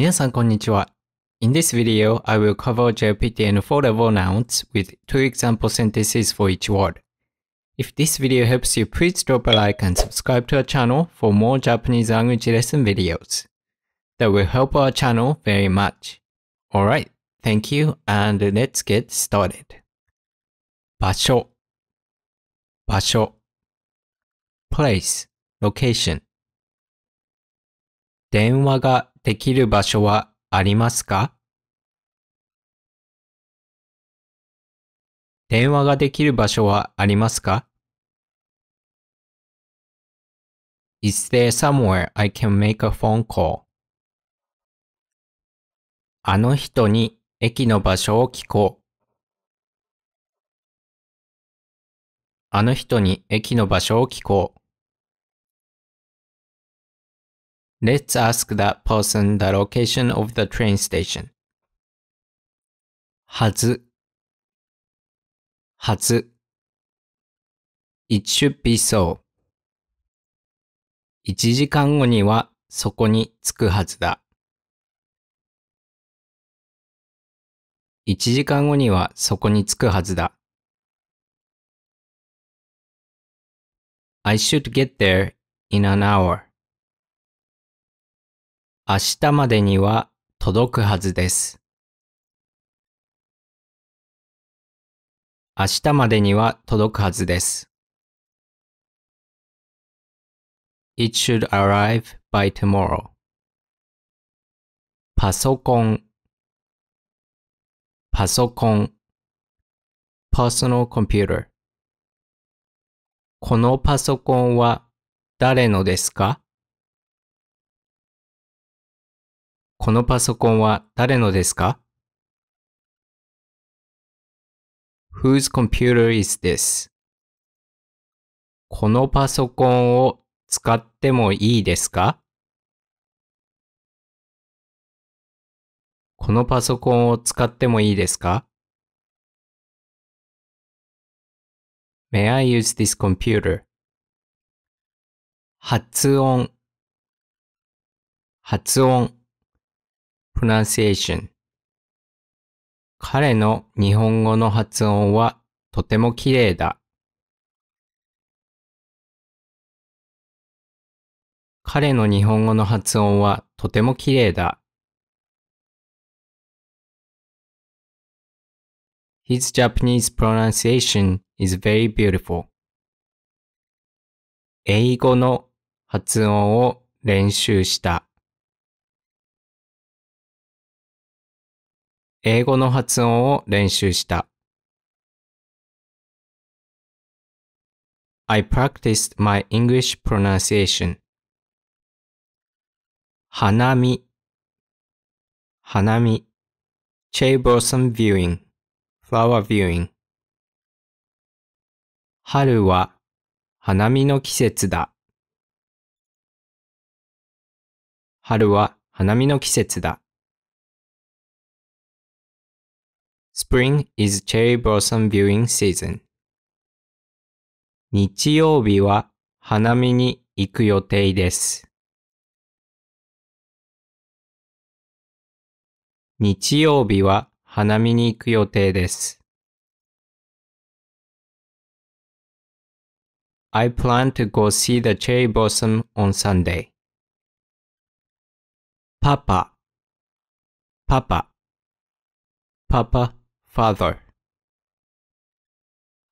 皆さんこんにちは。In In this video, I will cover JLPT and four-level nouns with two example sentences for each word. If this video helps you, please drop a like and subscribe to our channel for more Japanese language lesson videos. That will help our channel very much. Alright, thank you and let's get started. 場所場所 place, location 電話ができる場所はありますか電話ができる場所はありますか Is there somewhere I can make a phone call? あの人に駅の場所を聞こう。あの人に駅の場所を聞こう。Let's ask that person the location of the train station. はず、はず。It should be so. 一時間後にはそこに着くはずだ。一時間後にはそこに着くはずだ。I should get there in an hour. 明日までには届くはずです。明日までには届くはずです。It should arrive by tomorrow. パソコンパソコン personal computer このパソコンは誰のですかこのパソコンは誰のですか ?Whose computer is this? このパソコンを使ってもいいですかこのパソコンを使ってもいいですか ?May I use this computer? 発音発音彼の日本語の発音はとても綺麗だ。彼の日本語の発音はとても綺麗だ。His Japanese pronunciation is very beautiful. 英語の発音を練習した。英語の発音を練習した。I practiced my English pronunciation. 花見花見 c h a y blossom viewing flower viewing 春は花見の季節だ春は花見の季節だ Spring is cherry blossom viewing season. 日曜日は花見に行く予定です。日曜日は花見に行く予定です。I plan to go see the cherry blossom on Sunday. パパパパパパ father?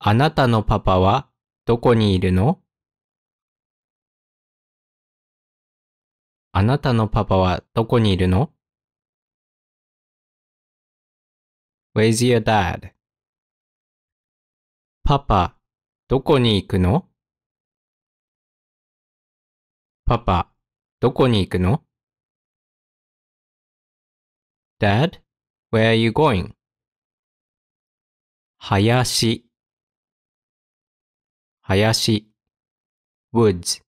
あなたのパパはどこにいるのあなたのパパはどこにいるの ?Where's your dad? パパ、どこに行くのパパ、どこに行くの ?Dad, where are you going? 林林 woods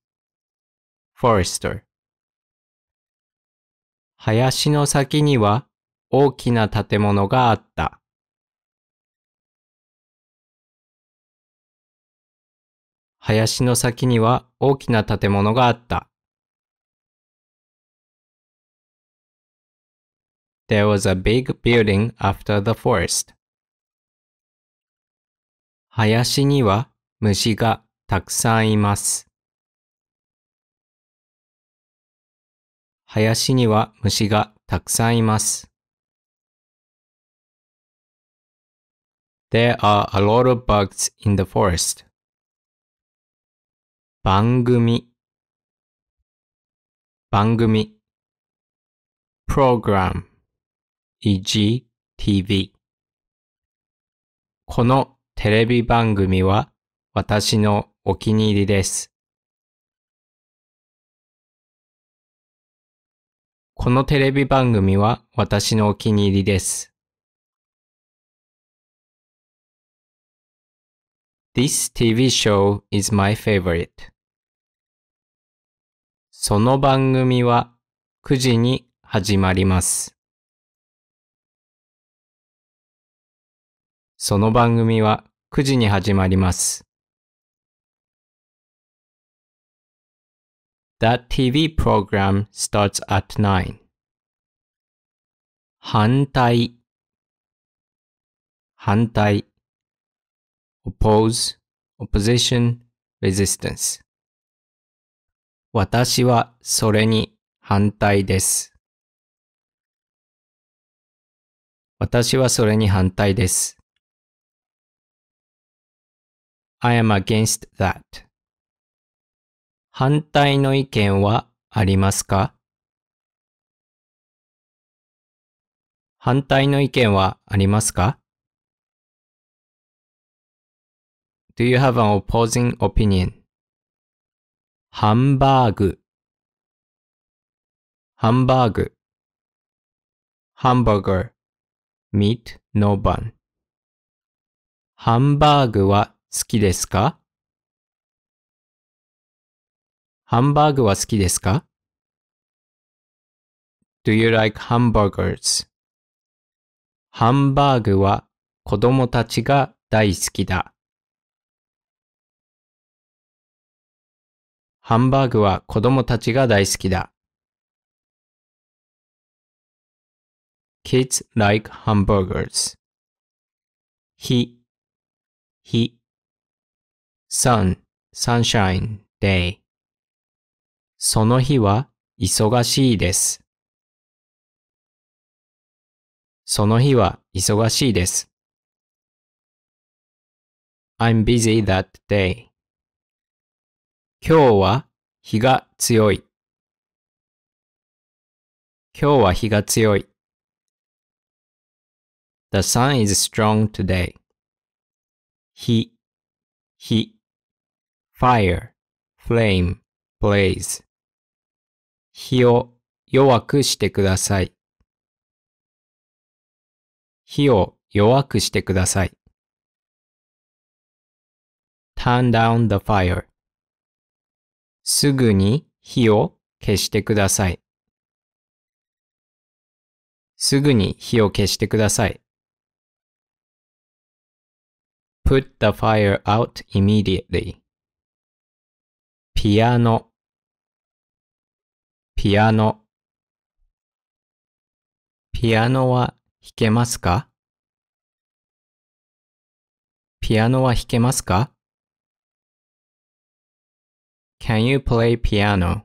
forester 林の先には大きな建物があった。林の先には大きな建物があった。There was a big building after the forest. 林には虫がたくさんいます。林には虫がたくさんいます。There are a lot of bugs in the forest. 番組番組 program e.g. TV このテレビ番組は私のお気に入りです。このテレビ番組は私のお気に入りです。This TV show is my favorite. その番組は9時に始まります。その番組は9時に始まります。That TV program starts at 9. 反対反対 oppose, opposition, resistance 私はそれに反対です。私はそれに反対です。I am against that. 反対の意見はありますか反対の意見はありますか ?Do you have an opposing opinion? ハンバーグハンバーグ hamburger meat の番ハンバーグは好きですかハンバーグは好きですか ?Do you like hamburgers? ハンバーグは子供たちが大好きだ。ハンバーグは子供たちが大好きだ。Kids like hamburgers. ひ、ひ。sun, sunshine, day その日は忙しいです。その日は忙しいです。I'm busy that day. 今日は日が強い。今日は日が強い。The sun is strong today. 日、日。fire, flame, blaze 火を弱くしてください。火を弱くしてください。turn down the fire すぐに火を消してください。すぐに火を消してください。put the fire out immediately ピアノ、ピアノ。ピアノは弾けますかピアノは弾けますか ?Can you play piano?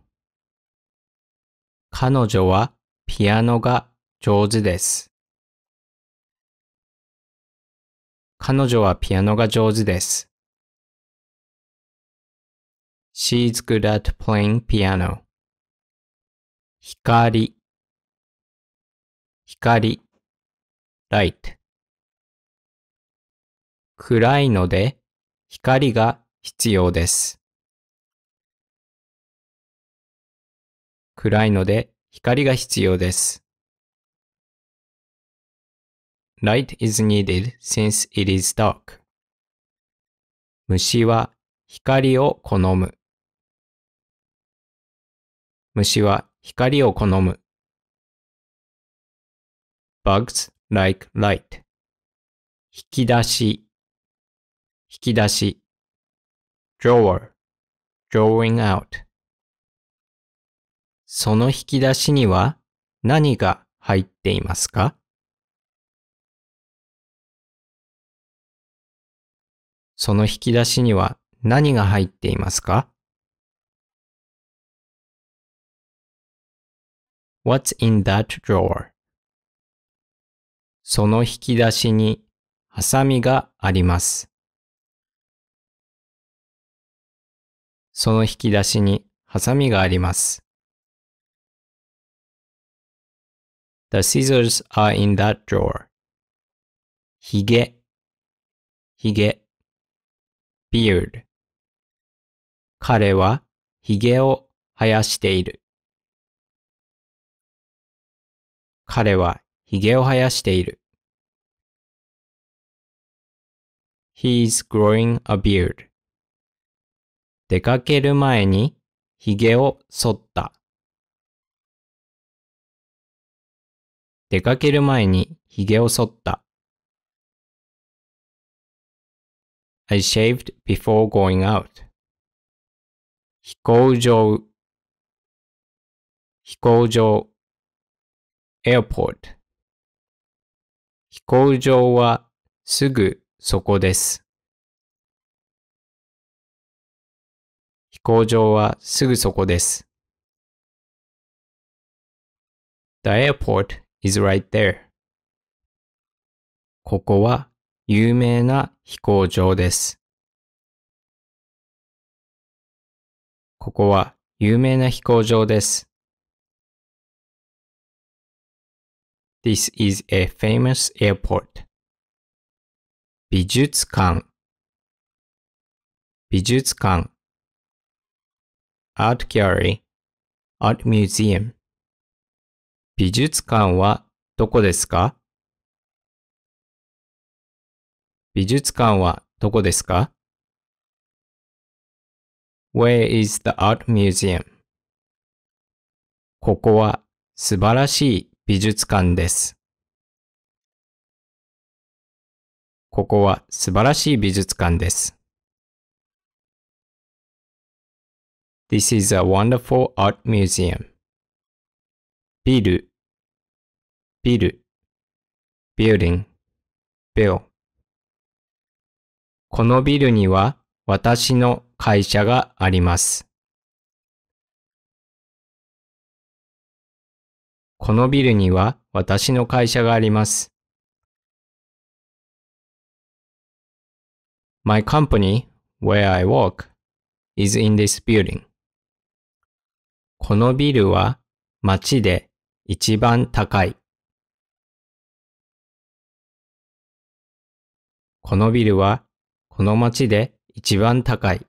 彼女はピアノが上手です。彼女はピアノが上手です。She's good at playing piano. 光光 light 暗いので光が必要です。暗いので光が必要です。Light is needed since it is dark. 虫は光を好む。虫は光を好む。bugs like light 引き出し引き出し drawer drawing out その引き出しには何が入っていますかその引き出しには何が入っていますか What's in that drawer? その引き出しにハサミがあります。その引き出しにハサミがあります。The scissors are in that drawer. ひげ、ひげ、beard. 彼はひげを生やしている。彼は髭を生やしている。He's growing a beard. 出かける前にひげを剃った。出かける前にひげを剃った。I shaved before going out. 飛行場飛行場 airport 飛行場はすぐそこです。飛行場はすぐそこです。The airport is right there. ここは有名な飛行場です。ここは有名な飛行場です。This is a famous airport. 美術館美術館 Art gallery Art museum 美術館はどこですか美術館はどこですか ?Where is the art museum? ここは素晴らしい美術館です。ここは素晴らしい美術館です。This is a wonderful art museum. ビル、ビル、ビュー l d i n g b i このビルには私の会社があります。このビルには私の会社があります。My company, where I work, is in this building. このビルは街で一番高い。このビルはこの街で一番高い。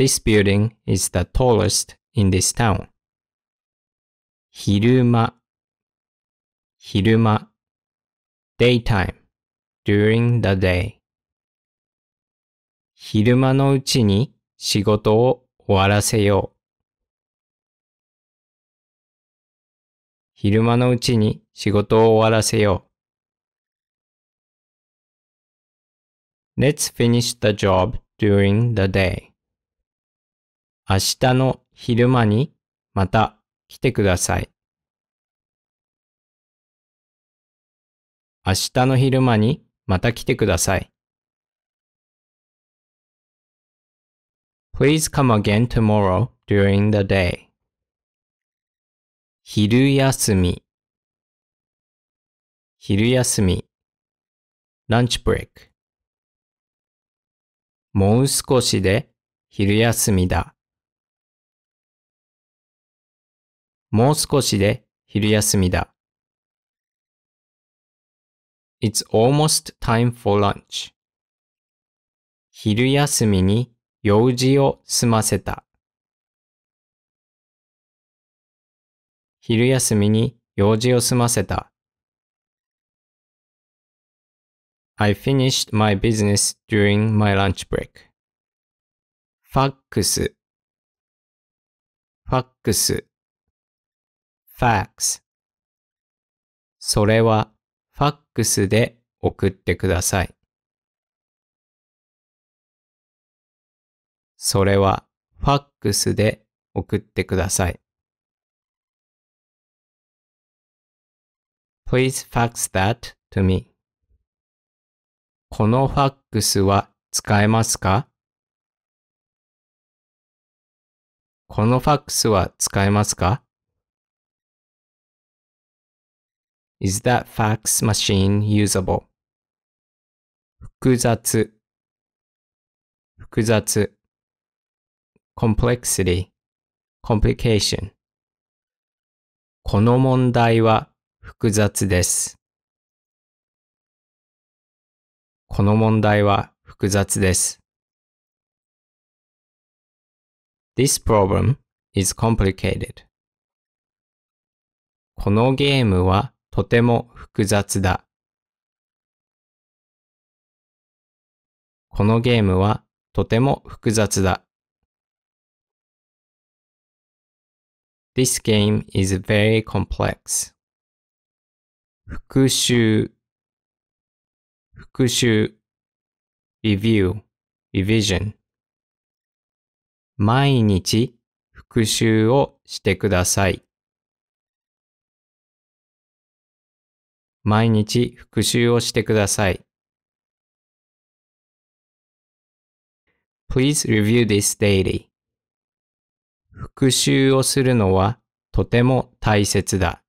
This building is the tallest in this town. 昼間昼間 daytime during the day 昼間のうちに仕事を終わらせよう昼間のうちに仕事を終わらせよう Let's finish the job during the day 明日の昼間にまた来てください。明日の昼間にまた来てください。Please come again tomorrow during the day. 昼休み昼休み lunch break もう少しで昼休みだもう少しで昼休みだ。It's almost time for lunch. 昼休みに用事を済ませた。昼休みに用事を済ませた。I finished my business during my lunch break. ファックスファックス fax それはファックスで送ってください。それはファックスで送ってください。Please fax that to me. このファックスは使えますかこのファックスは使えますか Is that fax machine usable? 複雑複雑 complexity complication この問題は複雑です。この問題は複雑です。This problem is complicated. このゲームはとても複雑だ。このゲームはとても複雑だ。This game is very complex. 復習復習 review, revision 毎日復習をしてください。毎日復習をしてください。Please review this daily. 復習をするのはとても大切だ。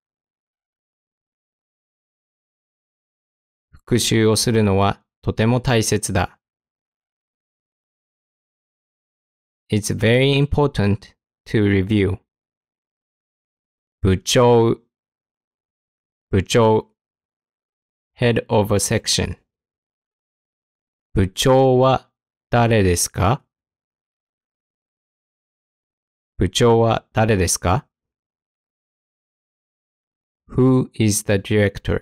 復習をするのはとても大切だ。It's very important to review. 部長部長 head of a section 部長は誰ですか部長は誰ですか ?Who is the director?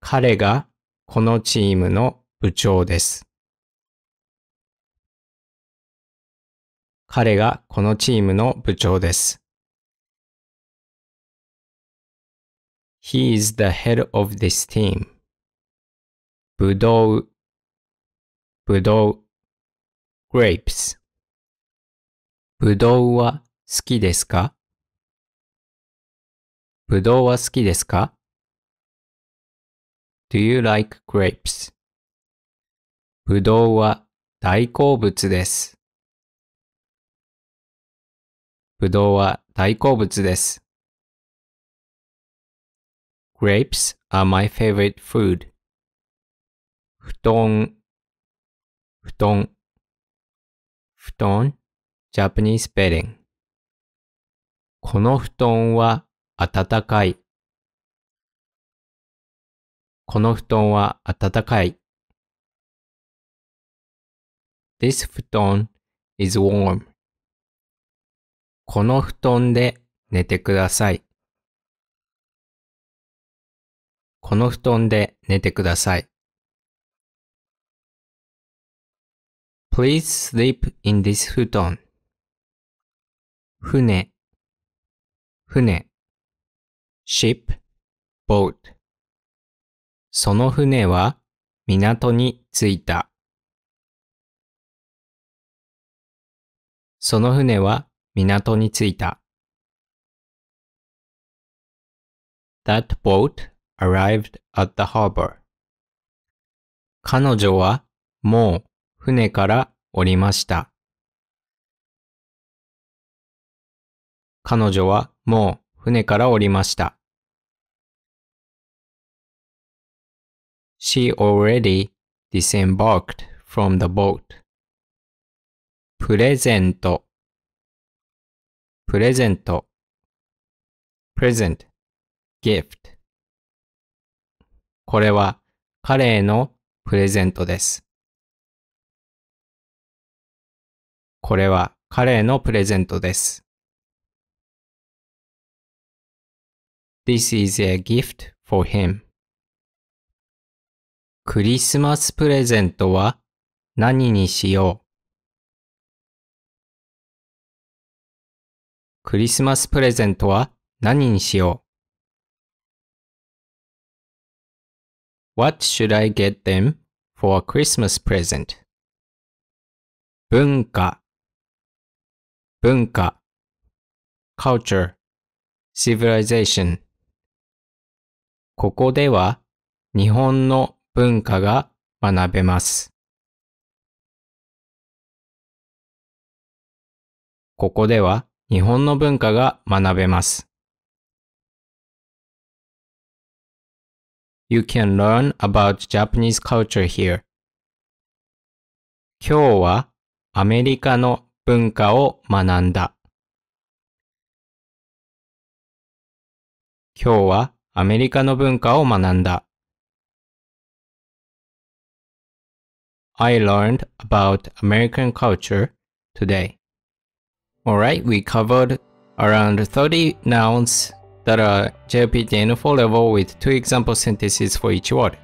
彼がこのチームの部長です。彼がこのチームの部長です。He is the head of this team. ぶどう、ぶどう、grapes。ぶどうは好きですかぶどうは好きですか ?Do you like grapes? ぶどうは大好物です。ぶどうは大好物です。Grapes are my favorite food. 布団布団布団 Japanese spelling この布団は暖かいこの布団は暖かい This 布団 is warm この布団で寝てくださいこの布団で寝てください。Please sleep in this 布団。船、船、ship, boat。その船は港に着いた。その船は港に着いた。That boat arrived at the harbor. 彼女はもう船から降りました。彼女はもう船から降りました。She already disembarked from the boat. プレゼントプレゼント present gift これは彼へのプレゼントです。これは彼へのプレゼントです。This is a gift for him. クリスマスプレゼントは何にしようクリスマスプレゼントは何にしよう What should I get them for a Christmas present? 文化文化 culture civilization ここでは日本の文化が学べます。ここでは日本の文化が学べます。You can learn about Japanese culture here. 今日はアメリカの文化を学んだ。今日はアメリカの文化を学んだ。I learned about American culture today. Alright, we covered around 30 nouns that are JLPT 4 level with two example sentences for each word.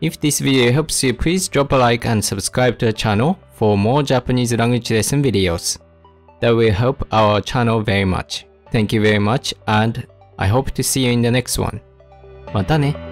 If this video helps you, please drop a like and subscribe to the channel for more Japanese language lesson videos. That will help our channel very much. Thank you very much and I hope to see you in the next one. またね